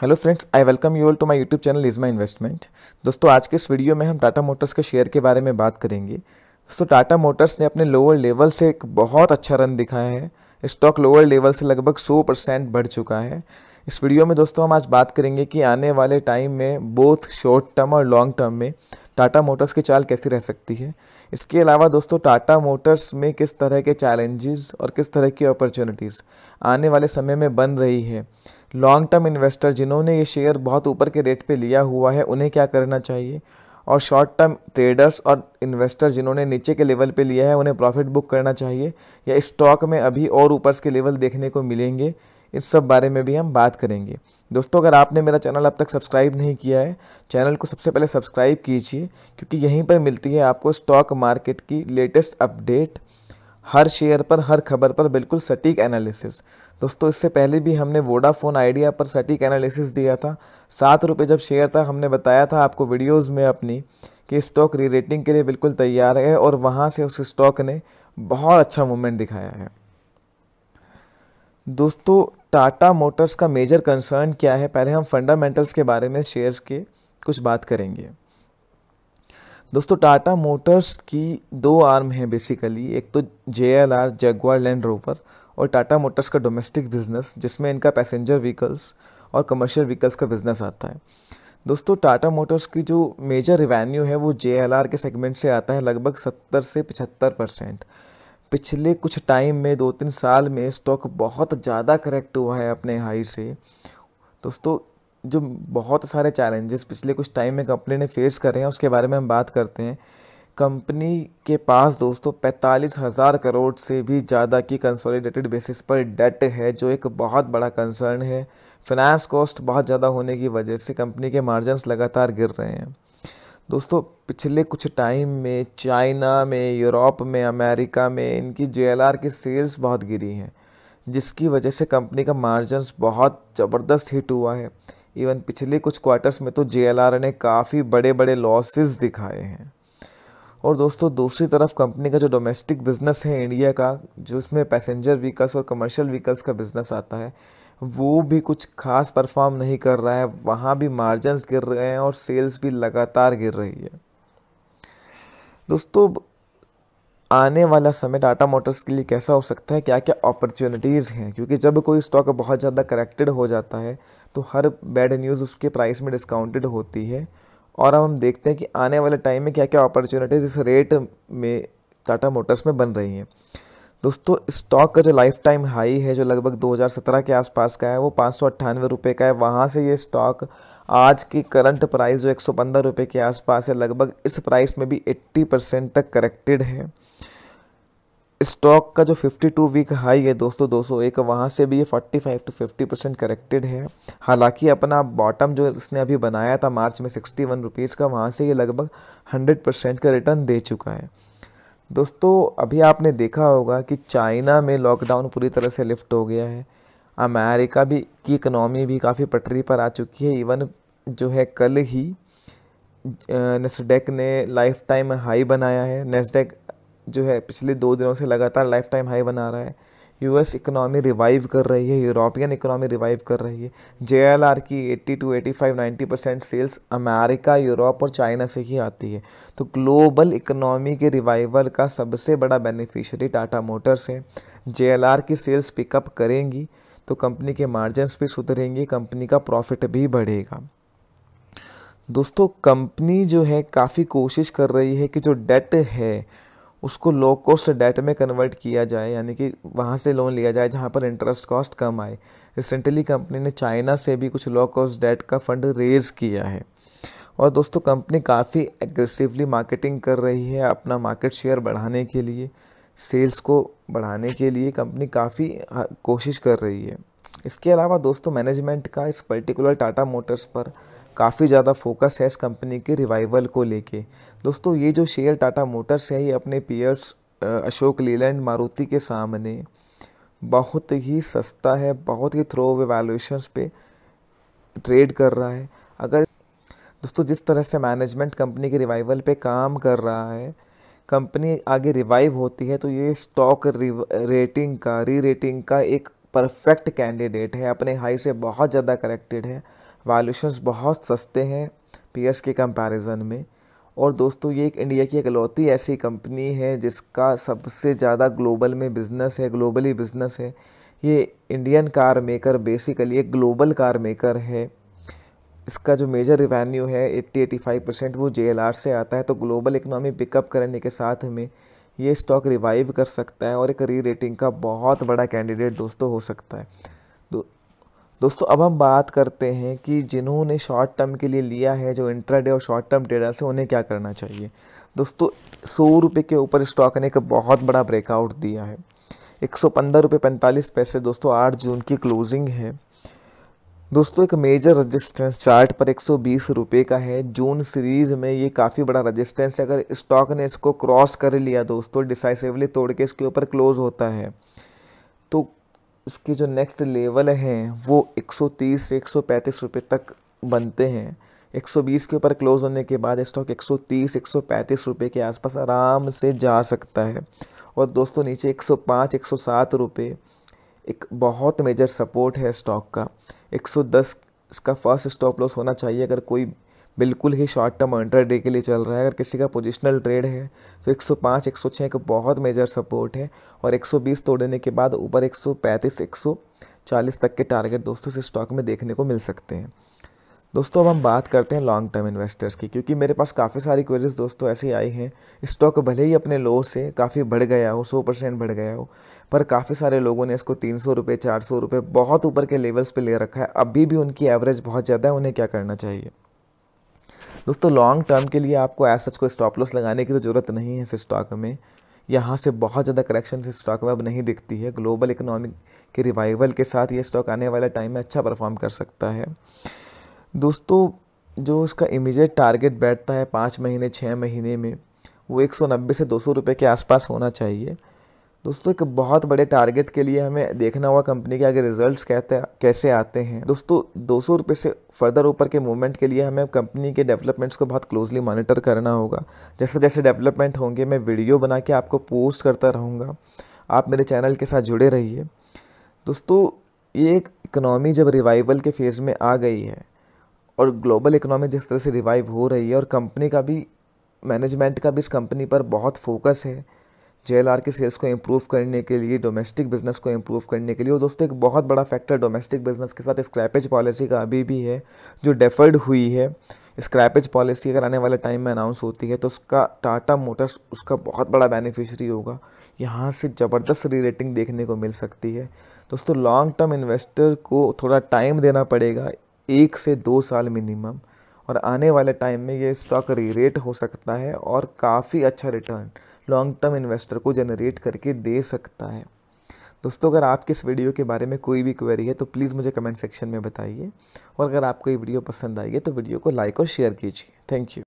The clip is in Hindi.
hello friends I welcome you all to my YouTube channel is my investment दोस्तों आज के इस वीडियो में हम टाटा मोटर्स के शेयर के बारे में बात करेंगे दोस्तों टाटा मोटर्स ने अपने लोअर लेवल से एक बहुत अच्छा रन दिखाया है स्टॉक लोअर लेवल से लगभग सौ परसेंट बढ़ चुका है इस वीडियो में दोस्तों हम आज बात करेंगे कि आने वाले टाइम में बोथ शॉर्ट टर्म और लॉन्ग टर्म में टाटा मोटर्स की चाल कैसी रह सकती है इसके अलावा दोस्तों टाटा मोटर्स में किस तरह के चैलेंजेस और किस तरह की अपॉर्चुनिटीज़ आने वाले समय में बन रही है लॉन्ग टर्म इन्वेस्टर जिन्होंने ये शेयर बहुत ऊपर के रेट पे लिया हुआ है उन्हें क्या करना चाहिए और शॉर्ट टर्म ट्रेडर्स और इन्वेस्टर जिन्होंने नीचे के लेवल पे लिया है उन्हें प्रॉफिट बुक करना चाहिए या स्टॉक में अभी और ऊपर के लेवल देखने को मिलेंगे इस सब बारे में भी हम बात करेंगे दोस्तों अगर आपने मेरा चैनल अब तक सब्सक्राइब नहीं किया है चैनल को सबसे पहले सब्सक्राइब कीजिए क्योंकि यहीं पर मिलती है आपको स्टॉक मार्केट की लेटेस्ट अपडेट हर शेयर पर हर खबर पर बिल्कुल सटीक एनालिसिस दोस्तों इससे पहले भी हमने वोडाफोन आइडिया पर सटीक एनालिसिस दिया था सात रुपये जब शेयर था हमने बताया था आपको वीडियोस में अपनी कि स्टॉक री रेटिंग के लिए बिल्कुल तैयार है और वहाँ से उस स्टॉक ने बहुत अच्छा मूवमेंट दिखाया है दोस्तों टाटा मोटर्स का मेजर कंसर्न क्या है पहले हम फंडामेंटल्स के बारे में शेयर्स के कुछ बात करेंगे दोस्तों टाटा मोटर्स की दो आर्म है बेसिकली एक तो J L R Jaguar Land Rover और टाटा मोटर्स का डोमेस्टिक बिजनेस जिसमें इनका पैसेंजर व्हीकल्स और कमर्शियल व्हीकल्स का बिजनेस आता है दोस्तों टाटा मोटर्स की जो मेजर रिवेन्यू है वो जे के सेगमेंट से आता है लगभग सत्तर से पचहत्तर परसेंट पिछले कुछ टाइम में दो तीन साल में स्टॉक बहुत ज़्यादा करेक्ट हुआ है अपने हाई से दोस्तों जो बहुत सारे चैलेंजेस पिछले कुछ टाइम में कंपनी ने फेस करे हैं उसके बारे में हम बात करते हैं कंपनी के पास दोस्तों पैंतालीस हज़ार करोड़ से भी ज़्यादा की कंसोलिडेटेड बेसिस पर डेट है जो एक बहुत बड़ा कंसर्न है फाइनेंस कॉस्ट बहुत ज़्यादा होने की वजह से कंपनी के मार्जन्स लगातार गिर रहे हैं दोस्तों पिछले कुछ टाइम में चाइना में यूरोप में अमेरिका में इनकी जे की सेल्स बहुत गिरी हैं जिसकी वजह से कंपनी का मार्जन्स बहुत ज़बरदस्त हिट हुआ है इवन पिछले कुछ क्वार्टर्स में तो जे ने काफ़ी बड़े बड़े लॉसेस दिखाए हैं और दोस्तों दूसरी तरफ कंपनी का जो डोमेस्टिक बिज़नेस है इंडिया का जिसमें पैसेंजर व्हीकल्स और कमर्शियल व्हीकल्स का बिज़नेस आता है वो भी कुछ खास परफॉर्म नहीं कर रहा है वहाँ भी मार्जन्स गिर रहे हैं और सेल्स भी लगातार गिर रही है दोस्तों आने वाला समय टाटा मोटर्स के लिए कैसा हो सकता है क्या क्या अपॉर्चुनिटीज़ हैं क्योंकि जब कोई स्टॉक बहुत ज़्यादा करेक्टेड हो जाता है तो हर बैड न्यूज़ उसके प्राइस में डिस्काउंटेड होती है और अब हम देखते हैं कि आने वाले टाइम में क्या क्या अपॉर्चुनिटीज़ इस रेट में टाटा मोटर्स में बन रही हैं दोस्तों स्टॉक का जो लाइफ टाइम हाई है जो लगभग 2017 के आसपास का है वो पाँच सौ का है वहाँ से ये स्टॉक आज की करंट प्राइस जो एक सौ के आसपास है लगभग इस प्राइस में भी 80 परसेंट तक करेक्टेड है स्टॉक का जो 52 वीक हाई है दोस्तों 201 वहाँ से भी ये 45 टू 50 परसेंट करेक्टेड है हालांकि अपना बॉटम जो इसने अभी बनाया था मार्च में सिक्सटी वन रुपीज़ का वहाँ से ये लगभग हंड्रेड परसेंट का रिटर्न दे चुका है दोस्तों अभी आपने देखा होगा कि चाइना में लॉकडाउन पूरी तरह से लिफ्ट हो गया है अमेरिका भी की इकनॉमी भी काफ़ी पटरी पर आ चुकी है इवन जो है कल ही नेस्डेक ने लाइफ टाइम हाई बनाया है नेस्डेक जो है पिछले दो दिनों से लगातार लाइफ टाइम हाई बना रहा है यूएस इकोनॉमी रिवाइव कर रही है यूरोपियन इकोनॉमी रिवाइव कर रही है जे की 80 to 85 90 percent sales America Europe और चाइना से ही आती है तो ग्लोबल इकोनॉमी के रिवाइवल का सबसे बड़ा बेनिफिशियरी टाटा मोटर्स है जे की सेल्स पिकअप करेंगी तो कंपनी के मार्जन्स भी सुधरेंगे कंपनी का प्रॉफिट भी बढ़ेगा दोस्तों कंपनी जो है काफ़ी कोशिश कर रही है कि जो डेट है उसको लो कॉस्ट डेट में कन्वर्ट किया जाए यानी कि वहाँ से लोन लिया जाए जहाँ पर इंटरेस्ट कॉस्ट कम आए रिसेंटली कंपनी ने चाइना से भी कुछ लो कॉस्ट डेट का फंड रेज किया है और दोस्तों कंपनी काफ़ी एग्रेसिवली मार्केटिंग कर रही है अपना मार्केट शेयर बढ़ाने के लिए सेल्स को बढ़ाने के लिए कंपनी काफ़ी हाँ, कोशिश कर रही है इसके अलावा दोस्तों मैनेजमेंट का इस पर्टिकुलर टाटा मोटर्स पर काफ़ी ज़्यादा फोकस है इस कंपनी के रिवाइवल को लेके दोस्तों ये जो शेयर टाटा मोटर्स है ये अपने पीयर्स अशोक लीलैंड मारुति के सामने बहुत ही सस्ता है बहुत ही थ्रो अवे वैल्यूशंस पे ट्रेड कर रहा है अगर दोस्तों जिस तरह से मैनेजमेंट कंपनी के रिवाइवल पे काम कर रहा है कंपनी आगे रिवाइव होती है तो ये स्टॉक रेटिंग का री रेटिंग का एक परफेक्ट कैंडिडेट है अपने हाई से बहुत ज़्यादा करेक्टेड है वैल्यूशंस बहुत सस्ते हैं पीयर्स के कंपैरिजन में और दोस्तों ये एक इंडिया की इकलौती ऐसी कंपनी है जिसका सबसे ज़्यादा ग्लोबल में बिज़नेस है ग्लोबली बिज़नेस है ये इंडियन कार मेकर बेसिकली एक ग्लोबल कार मेकर है इसका जो मेजर रिवेन्यू है 80-85 परसेंट वो जे से आता है तो ग्लोबल इकनॉमी पिकअप करने के साथ में ये स्टॉक रिवाइव कर सकता है और एक री रेटिंग का बहुत बड़ा कैंडिडेट दोस्तों हो सकता है दोस्तों अब हम बात करते हैं कि जिन्होंने शॉर्ट टर्म के लिए लिया है जो इंट्राडे और शॉर्ट टर्म ट्रेडर्स हैं उन्हें क्या करना चाहिए दोस्तों सौ रुपये के ऊपर स्टॉक ने एक बहुत बड़ा ब्रेकआउट दिया है एक सौ पंद्रह रुपये पैंतालीस पैसे दोस्तों आठ जून की क्लोजिंग है दोस्तों एक मेजर रेजिस्टेंस चार्ट पर एक सौ बीस रुपये का है जून सीरीज़ में ये काफ़ी बड़ा रेजिस्टेंस है अगर स्टॉक ने इसको क्रॉस कर लिया दोस्तों डिसाइसिवली तोड़ के इसके ऊपर क्लोज होता है तो इसके जो नेक्स्ट लेवल हैं वो 130 से 135 रुपए तक बनते हैं 120 के ऊपर क्लोज़ होने के बाद स्टॉक 130 135 रुपए के आसपास आराम से जा सकता है और दोस्तों नीचे 105 107 रुपए एक बहुत मेजर सपोर्ट है स्टॉक का 110 इसका फर्स्ट स्टॉप लॉस होना चाहिए अगर कोई बिल्कुल ही शॉर्ट टर्म डे के लिए चल रहा है अगर किसी का पोजिशनल ट्रेड है तो 105 106 का बहुत मेजर सपोर्ट है और 120 तोड़ने के बाद ऊपर 135 140 तक के टारगेट दोस्तों इस स्टॉक में देखने को मिल सकते हैं दोस्तों अब हम बात करते हैं लॉन्ग टर्म इन्वेस्टर्स की क्योंकि मेरे पास काफ़ी सारी क्वेरीज दोस्तों ऐसे आई हैं स्टॉक भले ही अपने लो से काफ़ी बढ़ गया हो सौ परसेंट बढ़ गया हो पर काफ़ी सारे लोगों ने इसको तीन सौ रुपये चार सौ रुपये बहुत ऊपर के लेवल्स पे ले रखा है अभी भी उनकी एवरेज बहुत ज़्यादा है उन्हें क्या करना चाहिए दोस्तों लॉन्ग टर्म के लिए आपको एज सच को स्टॉप लॉस लगाने की तो ज़रूरत नहीं है इस स्टॉक में यहाँ से बहुत ज़्यादा करेक्शन इस स्टॉक में अब नहीं दिखती है ग्लोबल इकोनॉमिक के रिवाइवल के साथ ये स्टॉक आने वाले टाइम में अच्छा परफॉर्म कर सकता है दोस्तों जो उसका इमीजिएट टारगेट बैठता है पाँच महीने छः महीने में वो एक सौ नब्बे से दो सौ रुपये के आसपास होना चाहिए दोस्तों एक बहुत बड़े टारगेट के लिए हमें देखना होगा कंपनी के आगे रिजल्ट्स कहते कैसे आते हैं दोस्तों दो सौ रुपये से फर्दर ऊपर के मूवमेंट के लिए हमें कंपनी के डेवलपमेंट्स को बहुत क्लोजली मॉनिटर करना होगा जैसे जैसे डेवलपमेंट होंगे मैं वीडियो बना के आपको पोस्ट करता रहूँगा आप मेरे चैनल के साथ जुड़े रहिए दोस्तों ये एक इकनॉमी जब रिवाइवल के फेज़ में आ गई है और ग्लोबल इकनॉमी जिस तरह से रिवाइव हो रही है और कंपनी का भी मैनेजमेंट का भी इस कंपनी पर बहुत फोकस है जे की सेल्स को इम्प्रूव करने के लिए डोमेस्टिक बिज़नेस को इम्प्रूव करने के लिए और दोस्तों एक बहुत बड़ा फैक्टर डोमेस्टिक बिज़नेस के साथ स्क्रैपेज पॉलिसी का अभी भी है जो डेफर्ड हुई है स्क्रैपेज पॉलिसी अगर आने वाले टाइम में अनाउंस होती है तो उसका टाटा मोटर्स उसका बहुत बड़ा बेनिफिशरी होगा यहाँ से ज़बरदस्त री रेटिंग देखने को मिल सकती है दोस्तों लॉन्ग टर्म इन्वेस्टर को थोड़ा टाइम देना पड़ेगा एक से दो साल मिनिमम और आने वाले टाइम में ये स्टॉक री रेट हो सकता है और काफ़ी अच्छा रिटर्न लॉन्ग टर्म इन्वेस्टर को जनरेट करके दे सकता है दोस्तों अगर आपके इस वीडियो के बारे में कोई भी क्वेरी है तो प्लीज़ मुझे कमेंट सेक्शन में बताइए और अगर आपको ये वीडियो पसंद आई है तो वीडियो को लाइक और शेयर कीजिए थैंक यू